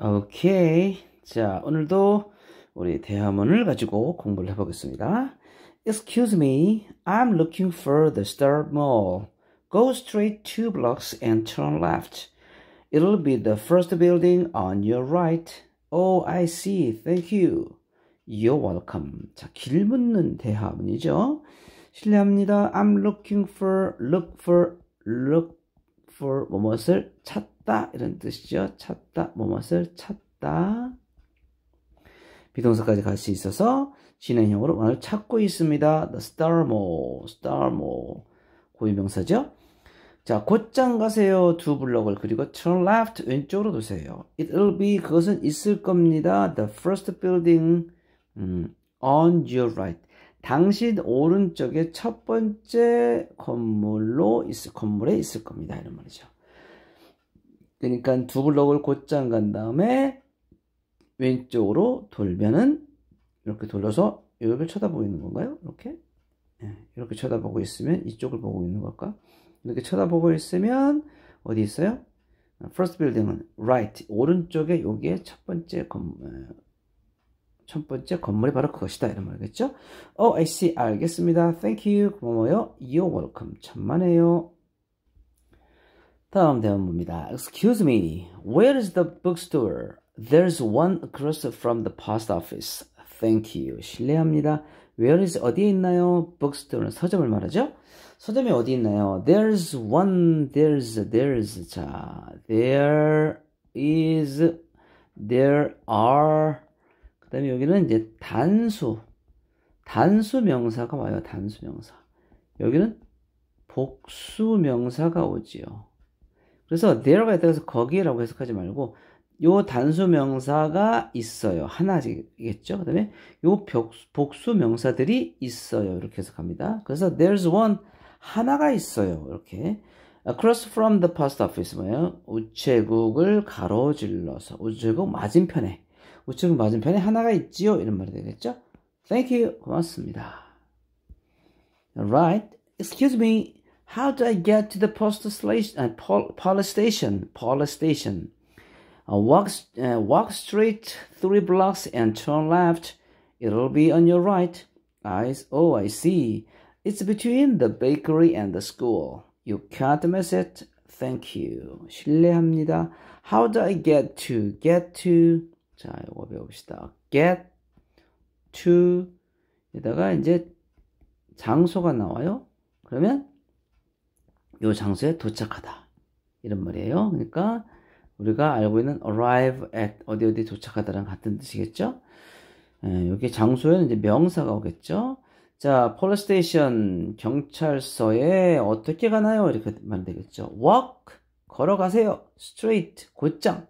오케이. 자, 오늘도 우리 대화문을 가지고 공부를 해보겠습니다. Excuse me, I'm looking for the Star Mall. Go straight two blocks and turn left. It'll be the first building on your right. Oh, I see. Thank you. You're welcome. 자, 길 묻는 대화문이죠. 실례합니다. I'm looking for, look for, look for 무엇을 찾 찾다 이런 뜻이죠. 찾다 무엇을 찾다 비동사까지 갈 수 있어서 진행형으로 오늘 찾고 있습니다. The star mall, star mall 고유명사죠. 자, 곧장 가세요. 두 블럭을 그리고 turn left 왼쪽으로 두세요 It'll be 그것은 있을 겁니다. The first building 음, on your right. 당신 오른쪽에 첫 번째 건물로 있을 건물에 있을 겁니다. 이런 말이죠. 그러니까 두 블럭을 곧장 간 다음에 왼쪽으로 돌면은 이렇게 돌려서 이걸 쳐다보고 있는 건가요? 이렇게 예, 이렇게 쳐다보고 있으면 이쪽을 보고 있는 걸까? 이렇게 쳐다보고 있으면 어디 있어요? First building은 right 오른쪽에 여기에 첫 번째 건물 어, 첫 번째 건물이 바로 그것이다 이런 말이겠죠? Oh, I see. 알겠습니다. Thank you. 고마워요. You're welcome. 천만에요. 다음 대화입니다. Excuse me, where is the bookstore? There's one across from the post office. Thank you. 실례합니다. Where is 어디에 있나요? Bookstore는 서점을 말하죠. 서점이 어디 있나요? There's one, there's, there's. 자, there is, there are. 그 다음에 여기는 이제 단수. 단수 명사가 와요. 단수 명사. 여기는 복수 명사가 오지요. 그래서 there가 있다고 해서 거기라고 해석하지 말고 요 단수 명사가 있어요. 하나겠죠. 그다음에 요 복수 명사들이 있어요. 이렇게 해석합니다. 그래서 there's one 하나가 있어요. 이렇게 across from the post office 뭐예요? 우체국을 가로질러서 우체국 맞은편에 우측 맞은편에 하나가 있지요. 이런 말이 되겠죠? Thank you. 고맙습니다. Right. Excuse me. How do I get to the postal station, uh, station? Police station. Uh, walk, uh, walk straight three blocks and turn left. It'll be on your right. I, oh, I see. It's between the bakery and the school. You can't miss it. Thank you. 실례합니다. How do I get to? Get to. 자, 이거 배웁시다. Get to. 여기다가 이제 장소가 나와요. 그러면 이 장소에 도착하다. 이런 말이에요. 그러니까 우리가 알고 있는 arrive at 어디 어디 도착하다랑 같은 뜻이겠죠? 여기 예, 장소에는 이제 명사가 오겠죠? 자, 폴스테이션 경찰서에 어떻게 가나요? 이렇게 말하 되겠죠. walk 걸어가세요. straight 곧장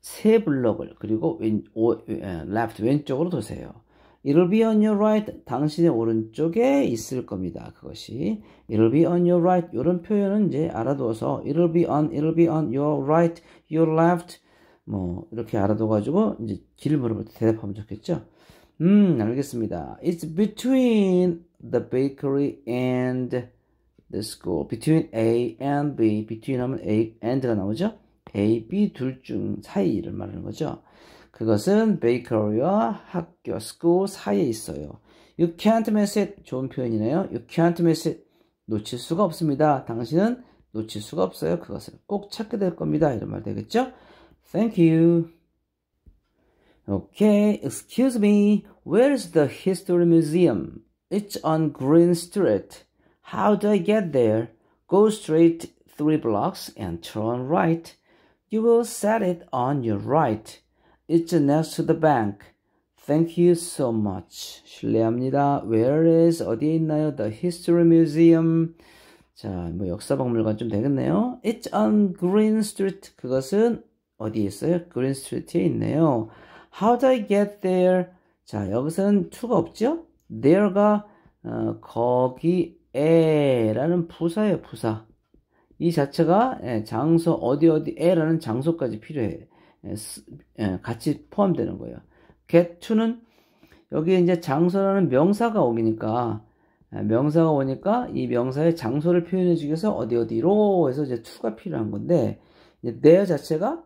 세 블럭을 그리고 왼, 오, 예, left 왼쪽으로 도세요. It'll be on your right. 당신의 오른쪽에 있을 겁니다. 그것이 It'll be on your right. 이런 표현은 이제 알아두어서 It'll be on, it'll be on your right, your left 뭐 이렇게 알아둬가지고 이제 길 물어볼 때 대답하면 좋겠죠. 음, 알겠습니다. It's between the bakery and the school. Between A and B. Between 하면 A and 가 나오죠. A, B 둘 중 사이를 말하는 거죠. 그것은 bakery와 학교 school 사이에 있어요. You can't miss it. 좋은 표현이네요. You can't miss it. 놓칠 수가 없습니다. 당신은 놓칠 수가 없어요. 그것을 꼭 찾게 될 겁니다. 이런 말 되겠죠? Thank you. Okay, excuse me. Where is the history museum? It's on Green Street. How do I get there? Go straight three blocks and turn right. You will set it on your right. It's next to the bank. Thank you so much. 실례합니다. Where is 어디에 있나요? The History Museum. 자, 뭐 역사박물관 좀 되겠네요. It's on Green Street. 그것은 어디에 있어요? Green Street에 있네요. How do I get there? 자, 여기서는 to가 없죠? There가 어, 거기에라는 부사예요, 부사. 이 자체가 장소 어디 어디에라는 장소까지 필요해. 요 예, 예, 같이 포함되는 거예요. get to는 여기에 이제 장소라는 명사가 오니까 예, 명사가 오니까 이 명사의 장소를 표현해 주기 위해서 어디 어디로 해서 이제 to가 필요한 건데 이제 there 자체가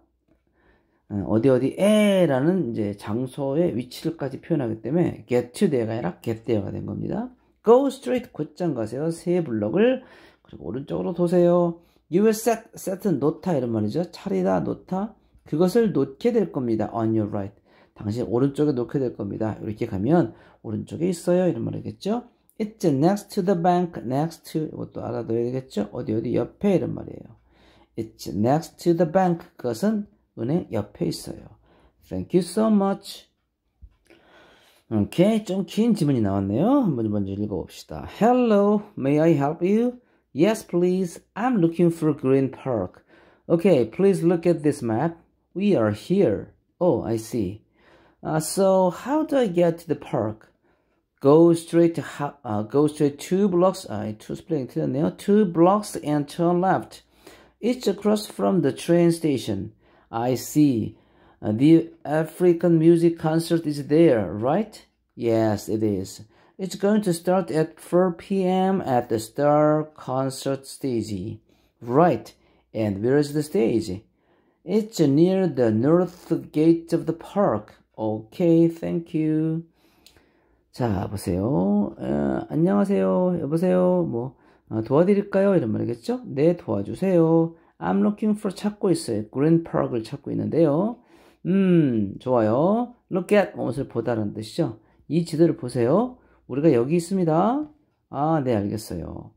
어, 어디 어디에라는 이제 장소의 위치를까지 표현하기 때문에 get to there가 아니라 get there가 된 겁니다. go straight 곧장 가세요. 세 블럭을 그리고 오른쪽으로 도세요. you will set s e t 는 놓다 이런 말이죠. 차리다 놓다 그것을 놓게 될 겁니다. On your right. 당신 오른쪽에 놓게 될 겁니다. 이렇게 가면 오른쪽에 있어요. 이런 말이겠죠. It's next to the bank. Next to 이것도 알아둬야 되겠죠. 어디 어디 옆에 이런 말이에요. It's next to the bank. 그것은 은행 옆에 있어요. Thank you so much. 오케이, 좀긴 지문이 나왔네요. 한번 먼저 읽어봅시다. Hello, may I help you? Yes, please. I'm looking for Green Park. Okay, please look at this map. We are here. Oh, I see. Uh, so how do I get to the park? Go straight to uh, go straight two blocks. I uh, two split now two blocks and turn left. It's across from the train station. I see. Uh, the African music concert is there, right? Yes, it is. It's going to start at 4 p.m. at the Star Concert Stage. Right. And where is the stage? It's near the north gate of the park. Okay, thank you. 자, 보세요. 어, 안녕하세요. 여보세요. 뭐 어, 도와드릴까요? 이런 말이겠죠? 네, 도와주세요. I'm looking for 찾고 있어요. Green Park을 찾고 있는데요. 음, 좋아요. Look at 무엇을 보다라는 뜻이죠. 이 지도를 보세요. 우리가 여기 있습니다. 아, 네, 알겠어요.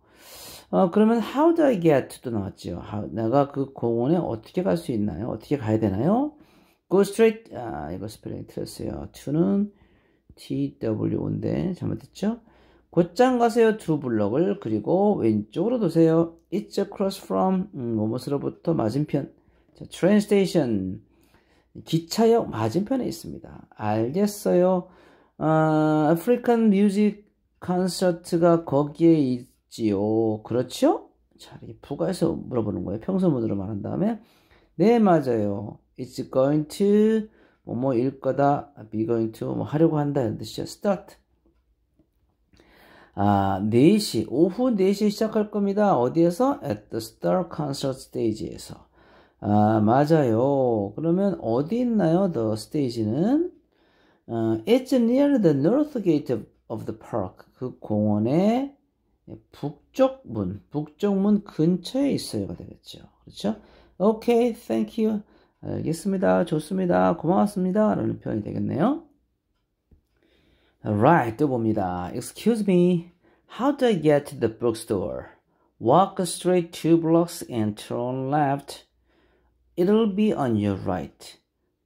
어, 그러면 how do I get 도 나왔죠. How, 내가 그 공원에 어떻게 갈 수 있나요? 어떻게 가야 되나요? go straight 아 이거 스펠링 틀렸어요. to는 two인데 잘못했죠 곧장 가세요 두 블럭을 그리고 왼쪽으로 도세요. It's across from 음, 뭐뭐스로부터 맞은편 자, train station 기차역 맞은편에 있습니다. 알겠어요. 아, 아프리칸 뮤직 콘서트가 거기에 있 지요. 그렇죠? 자, 이 부가에서 물어보는 거예요. 평소문으로 말한 다음에 네, 맞아요. It's going to 뭐뭐일 거다. be going to 뭐 하려고 한다. 이런 뜻이죠. start. 아, 4시, 오후 4시에 시작할 겁니다. 어디에서? at the star concert stage에서. 아, 맞아요. 그러면 어디 있나요? the stage는? 어, it's near the north gate of, of the park. 그공원에 북쪽문, 북쪽문 근처에 있어요가 되겠죠. 그렇죠? okay, thank you. 알겠습니다. 좋습니다. 고맙습니다. 라는 표현이 되겠네요. Right, 또 봅니다. Excuse me. How do I get to the bookstore? Walk straight two blocks and turn left. It'll be on your right.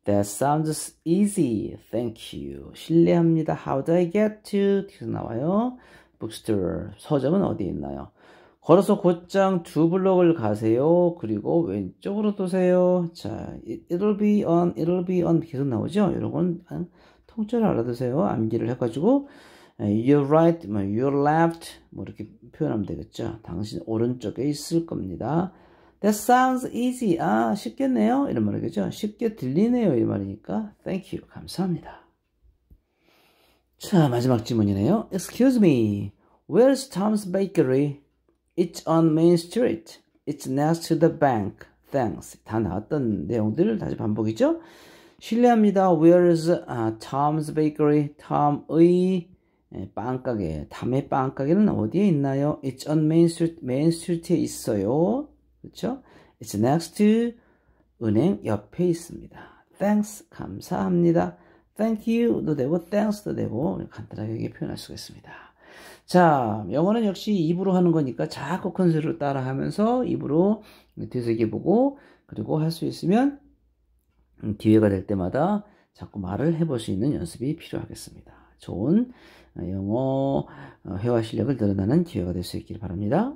That sounds easy. Thank you. 실례합니다. How do I get to? 계속 나와요. 북스토어 서점은 어디 있나요? 걸어서 곧장 두 블록을 가세요. 그리고 왼쪽으로 도세요. 자, it'll be on, it'll be on 계속 나오죠? 여러분 통째로 알아두세요. 암기를 해가지고 예, your right, 뭐, your left 뭐 이렇게 표현하면 되겠죠. 당신 오른쪽에 있을 겁니다. That sounds easy. 아, 쉽겠네요. 이런 말이겠죠. 쉽게 들리네요. 이 말이니까 thank you. 감사합니다. 자, 마지막 질문이네요. Excuse me, where's Tom's Bakery? It's on Main Street. It's next to the bank. Thanks. 다 나왔던 내용들을 다시 반복이죠. 실례합니다. Where's 아, Tom's Bakery? Tom의 빵가게, 담의 빵가게는 어디에 있나요? It's on Main Street. Main Street에 있어요. 그렇죠? It's next to 은행 옆에 있습니다. Thanks. 감사합니다. thank you도 되고 thanks도 되고 간단하게 표현할 수가 있습니다. 자, 영어는 역시 입으로 하는 거니까 자꾸 큰 소리로 따라 하면서 입으로 되새겨보고 그리고 할 수 있으면 기회가 될 때마다 자꾸 말을 해볼 수 있는 연습이 필요하겠습니다. 좋은 어, 영어 어, 회화 실력을 늘어나는 기회가 될 수있기를 바랍니다.